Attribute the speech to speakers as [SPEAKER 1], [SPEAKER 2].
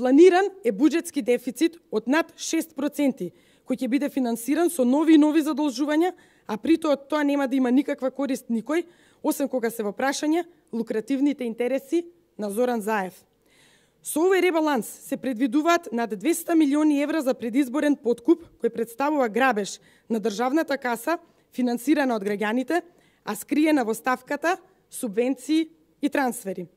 [SPEAKER 1] Планиран е буџетски дефицит од над 6%, кој ќе биде финансиран со нови и нови задолжувања, а при тоа тоа нема да има никаква корист никој, освен кога се во прашање лукративните интереси на Зоран Заев. Со овој ребаланс се предвидуваат над 200 милиони евра за предизборен подкуп кој представува грабеж на државната каса, финансирана од граѓаните, а скриена во ставката субвенции и трансфери.